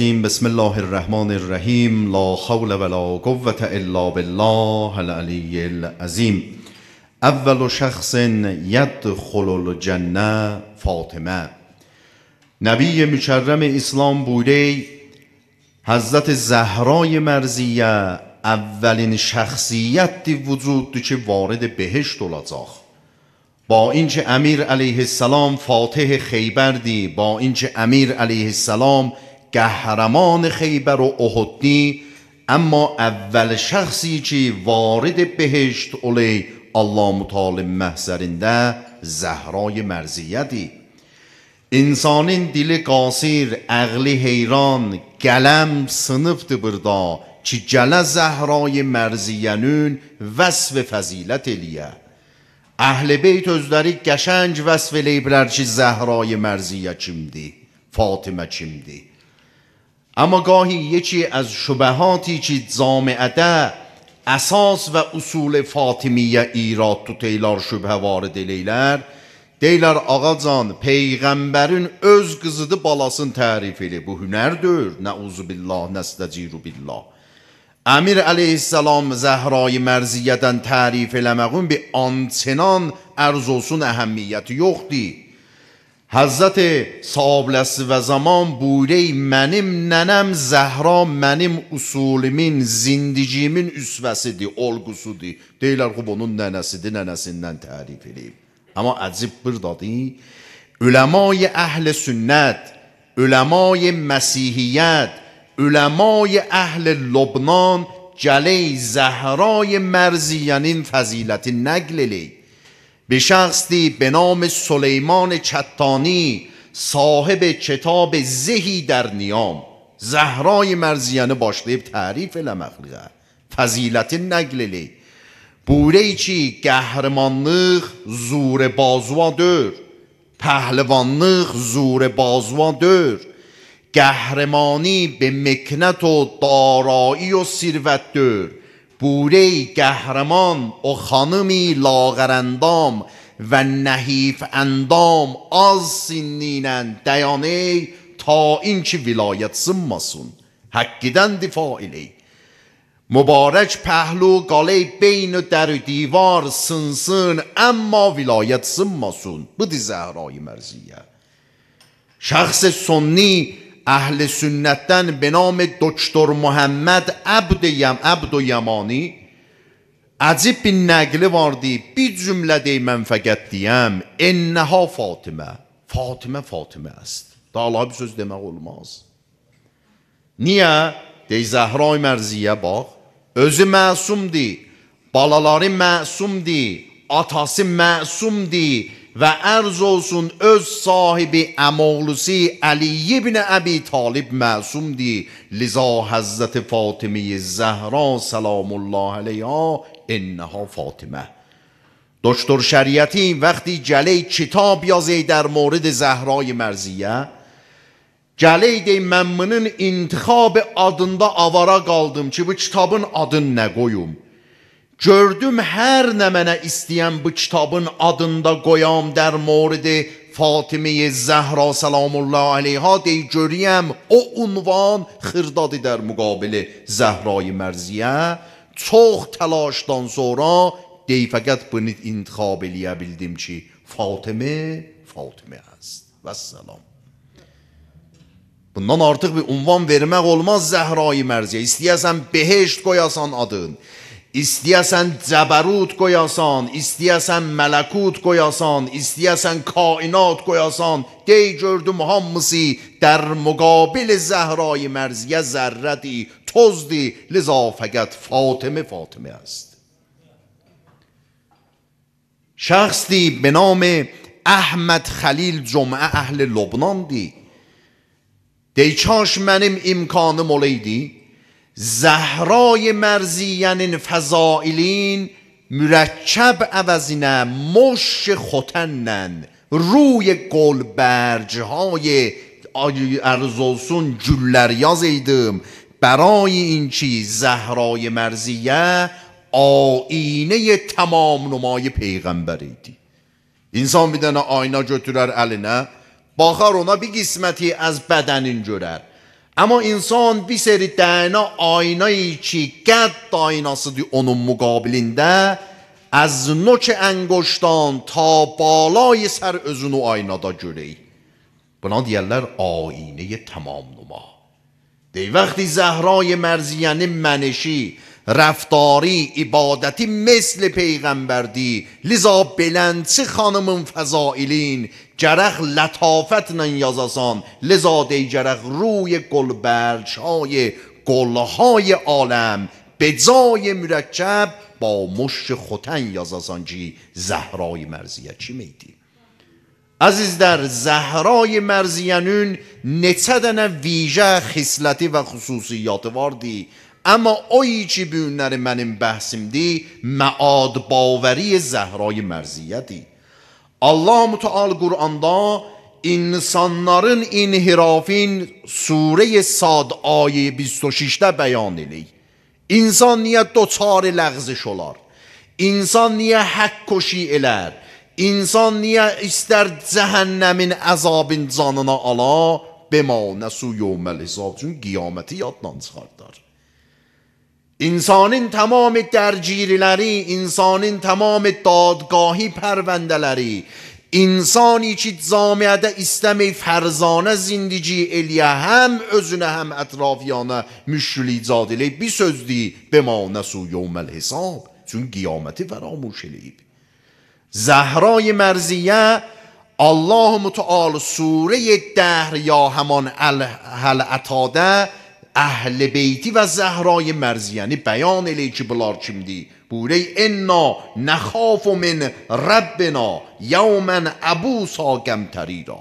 بسم الله الرحمن الرحیم لا حول ولا قوة الا بالله العلی العظیم اول شخص یدخل الجنه فاطمه نبی مکرم اسلام بوده حضرت زهرای مرزیه اولین شخصیتی وجود که وارد بهشت ولازاخ با چه امیر علیه السلام فاتح خیبر دی با چه امیر علیه السلام قهرمان خیبر و احدنی اما اول شخصی که وارد بهشت اولی الله متعال محضرنده زهرای مرزیدی insanın dili qasir, əqli heyran, qələm sınıfdır burada ki, gələ zəhrayı mərziyənün vəsv fəzilət eləyə. Əhl-i beyt özləri qəşəng vəsv eləyiblər ki, zəhrayı mərziyə kimdir, Fatimə kimdir. اما گاهی یکی از شبهاتی که زامعته اساس و اصول فاطمیه ایراد تو teylar şübhə varid eləyirlər. Deyirlər ağacan peyğəmbərin öz qızıdır balasını tərif elə. Bu hünərdir. Nauzu billah, nəstəciru billah. Əmir əleyhissalam Zəhrayı mərziyədən tərif eləməğun bir ançinan ərz olsun əhəmmiyyəti yoxdur. حضرت سابلس و زمان بوری منم ننم زهرا منم اصولمین زندگیمین اسوسی دی دی دیلر خوب اونون ننسی دی اما عجیب بردادی اهل سنت علمای مسیحیت علمای اهل لبنان جلی زهرای مرزیانین فضیلت نگلیلید به شخصی به نام سلیمان چتانی صاحب کتاب زهی در نیام زهرای مرزیانه باشده تعریف لمخلیقه فضیلت نگللی بوره چی گهرمانلیغ زور بازوا دور پهلوانلیغ زور بازوا دور گهرمانی به مکنت و دارایی و سیروت دور بوری گهرمان و خانمی لاغرندام و نحیف اندام از سنینن دیانه تا این که ولایت سمسون حقیدن دفاع الی مبارک پهلو گاله بین و در و دیوار سنسن اما ولایت سمسون بودی زهرای مرزیه شخص سنی اهل سنتن به نام دکتر محمد عبد, یم، عبد و یمانی عجیب bir nəqli var deyib, bir cümlə deyib mən fəqət deyəm, ennəha Fatimə, Fatimə Fatimə əst. Daha lahi bir söz demək olmaz. Niyə? Dey Zəhray Mərziyə bax, özü məsumdir, balaları məsumdir, atası məsumdir, və ərz olsun öz sahibi əmoğlusi Ali ibn Əbi Talib məsumdir. Liza Həzrəti Fatimi Zəhra salamullah əleyha innəha Fatimə. دکتر شریعتی وقتی جله کتاب یازه در مورد زهرای مرزیه Gələk dey, mən bunun intiqabı adında avara qaldım ki, bu kitabın adını nə qoyum? Gördüm hər nə mənə istəyən bu kitabın adında qoyam dər moridi Fatimi Zəhra salamullah aleyha dey görəyəm o unvan xırdadı dər müqabili Zəhra-i Mərziyə çox təlaşdan sonra dey fəqət bunu intixab eləyə bildim ki Fatimi Fatimi əst və salam Bundan artıq bir unvan vermək olmaz Zəhra-i Mərziyə istəyəsən behişt qoyasan adın استیاسن زبروت گویاسان استیاسن ملکوت گویاسان استیاسن کائنات گویاسان دی جرد مهمسی در مقابل زهرای مرزیه زردی تزدی لذا فقط فاطمه فاطمه است شخصی به نام احمد خلیل جمعه اهل لبنان دی دی چاش منم امکان مولیدی زهرای مرزیان فضائلین مرکب عوضینه مش خوتنن روی گلبرج های ارزوسون یاز ایدم برای این چیز زهرای مرزیه آینه تمام نمای پیغمبریدی انسان بیدن آینه جتورر götürər نه باخر اونا بی از از bədənin görər. اما انسان بی سر دینا آینای که گد دایناسی دی اونو مقابلنده از نوچ انگشتان تا بالای سر ازونو آینا دا جوری بنا دیالر آینه تمام نما دی وقتی زهرای مرزی منشی رفتاری ایبادتی مثل پیغمبردی لذا بلند چه خانمون فضائلین جرخ لطافت ننیازاسان لزاده جرخ روی گلبرش های گلهای عالم به جای مرکب با مش خوتن جی زهرای مرزیه چی میدی؟ عزیز در زهرای مرزیانون نتدن ویژه خصلتی و خصوصیات واردی اما اویی چی بیونر منم بحثم دی معاد باوری زهرای مرزیه Allah-u Teala Kur'an'da insanların inhirafin Sure-i Sad ayə 106-də bəyan edir. İnsan niyə doçarı ləğziş olar? İnsan niyə haqq koşi elər? İnsan niyə istər cəhənnəmin əzabın canına ala? Bema nəsu yevməl hesab. Çünki qiyaməti yaddan çıxartdar. انسان تمام درجیلیلری، انسان تمام دادگاهی پروندهلری، انسانی چیت زامیده استمه فرزانه زندیجی الیا هم از هم اطرافیانه مشلی زادیلی بی سزدی بمانه سو یوم الحساب چون گیامتی ورامو شلیب زهرای مرزیه الله متعال سوره دهر یا همان هل اتاده əhl-i beyti və zəhrayı mərziyəni bəyan elə ki, bunlar kimdir? Buyurək, enna nəxafu min Rabbina yavmən əbusa qəmtərira.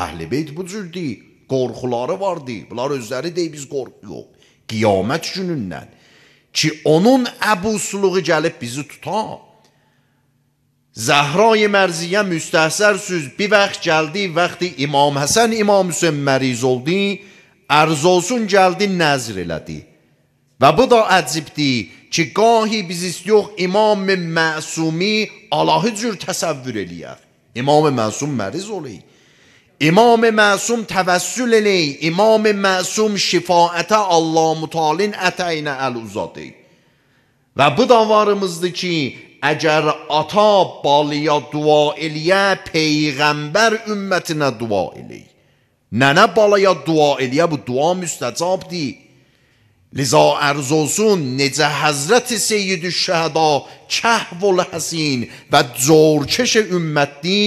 Əhl-i beyt bu cürdür, qorxuları vardır. Bunlar özləri deyib biz qorxuyuq. Qiyamət günündən ki, onun əbusluğu gəlib bizi tutar. زهرای مرزیه müstəhsər söz bir vaxt gəldi, vaxtı İmam Həsən İmam Hüseyn məriz oldu, arz olsun gəldi nəzr elədi. Və bu da əcibdir ki, qahi biz istiyox imam-ı məsumi Allahı cür təsəvvür eləyək. İmam-ı məsum məriz olay. İmam-ı məsum təvəssül elay. İmam-ı məsum şifaətə Allah mutalin ətəyinə əl uzadı. Və bu da varımızdır ki, əgər ata balıya dua eləyə, peyğəmbər ümmətinə dua eləyir. Nənə balaya dua eləyə bu dua müstəcabdir. Liza ərz olsun necə Həzrəti Seyyid-i Şəhəda kəhvul həsin və zorkeş ümmətli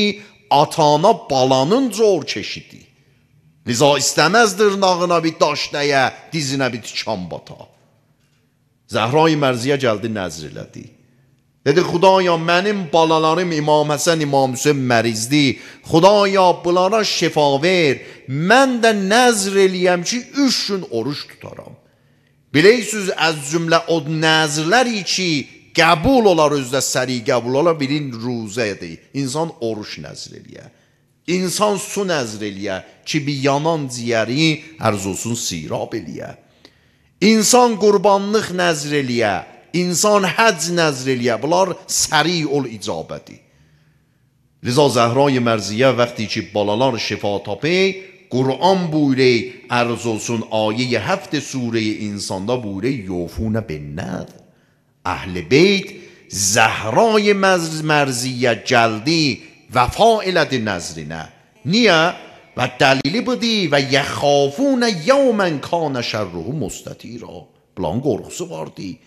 atana balanın zorkeşidi. Liza istəməzdir nağına bir daş nəyə, dizinə bir tikan bata. Zəhra-i Mərziyə gəldi nəzr elədi. Dedi xudaya mənim balalarım İmam Həsən, İmam Hüseyn mərizdi. Xudaya bunlara şifa ver. Mən də nəzr eləyəm ki, üç gün oruç tutaram. Biləyisiz əz cümlə o nəzrləri ki, qəbul olar özdə səri qəbul olar, birin ruzədir. İnsan oruç nəzr eləyər. İnsan su nəzr eləyər ki, bir yanan ciyəri ərz olsun sirab eləyər. İnsan qurbanlıq nəzr eləyər انسان حد نظر بلار سریع ال اجابتی لذا زهرای مرزیه وقتی چی بالالار شفا تا قرآن بوره ارزوسون آیه هفت سوره انسان دا بوره یوفون ند اهل بیت زهرای مرزیه جلدی و فائلت نظر نه نیا و دلیلی بودی و یخافون یومن کان شرهو مستطیرا بلان گرخصو باردی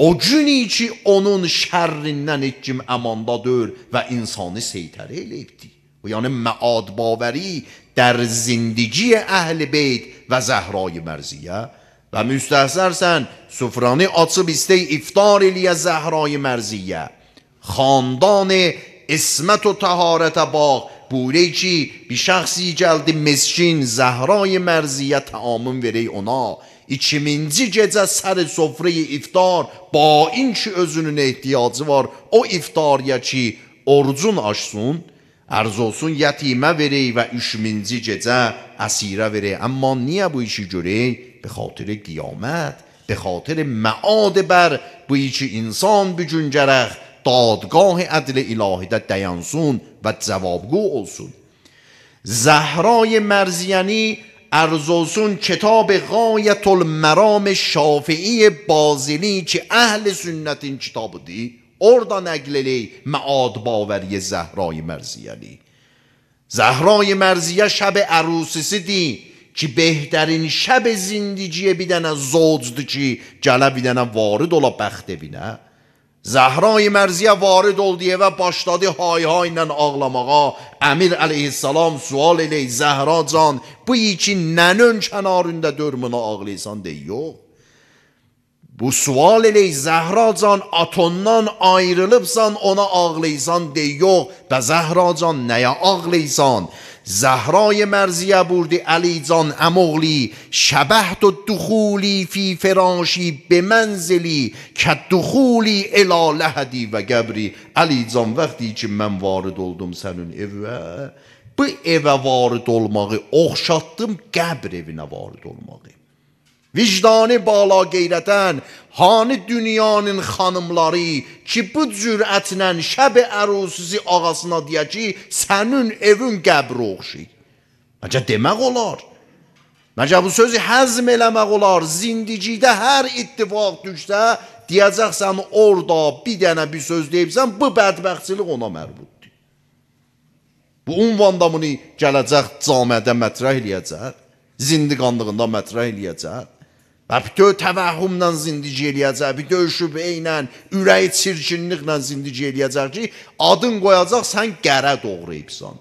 او جنی چی اون شررینن اتجم اماندادور و انسانی سیتره لیبتی او یعنی معادبابری در زندگی اهل بیت و زهرای مرزیه و مستحصر سن سفرانی آتس بیسته افتاری لیه زهرای مرزیه خاندان اسمت و تهارت باق بوره چی بی شخصی gəldi meskin zəhray mərziyə təamın verək ona. İkiminci gecə sər sofrəyi iftar ba inki özünün ehtiyacı var o iftarya ki orucun açsın ərz olsun yetimə verək və üçminci gecə əsirə verək. Amma niyə bu işi görək? Be xatir qiyamət, be xatir məad bər bu iki insan bu gün gərək دادگاه عدل الهی در دیانسون و جوابگو اوسون زهرای مرزیانی ارزوسون کتاب غایت المرام شافعی بازیلی که اهل سنت این کتاب دی اردا معاد باوری زهرای مرزیانی زهرای مرزیه شب عروسیسی دی که بهترین شب زندگی بیدن از که گله بیدن وارد اولا بخت بینه Zəhra-i Mərziyə varid ol deyə və başladı hay-hay ilə ağlamağa. Əmir əleyhissalam sual eləyir, Zəhra can, bu iki nənön kənarında dörmünə ağlayırsan deyir, yox. Bu sual eləyir, Zəhra can, atondan ayrılıbsan ona ağlayırsan deyir, yox. Və Zəhra can nəyə ağlayırsan? زهرای مرزی بردی علی زان امغلی شبهت و دخولی فی فراشی به منزلی که دخولی الا لحدی و گبری علی زان وقتی که من وارد oldum sənin evə bu evə varid olmağı oxşatdım qəbr evinə varid olmağı Vicdanı bala qeyrətən, hani dünyanın xanımları ki, bu cürətlə şəb ərusuzi ağasına deyə ki, sənin evin qəbri oxşayır. Məcə demək olar. Məcə bu sözü həzm eləmək olar. Zindicidə hər ittifaq düşsə, deyəcəksən orada bir dənə bir söz deyibsən, bu bədbəxtçilik ona mərbuddur. Bu unvanda bunu gələcək camiədə mətrəh eləyəcək, zindiqanlığında mətrəh eləyəcək. Bütün təvəhhümlə zindici eləyəcək, bir döyüşüb eynən, ürəyi çirkinliqlə zindici eləyəcək ki, adın qoyacaq, sən qərə doğrayıbsan.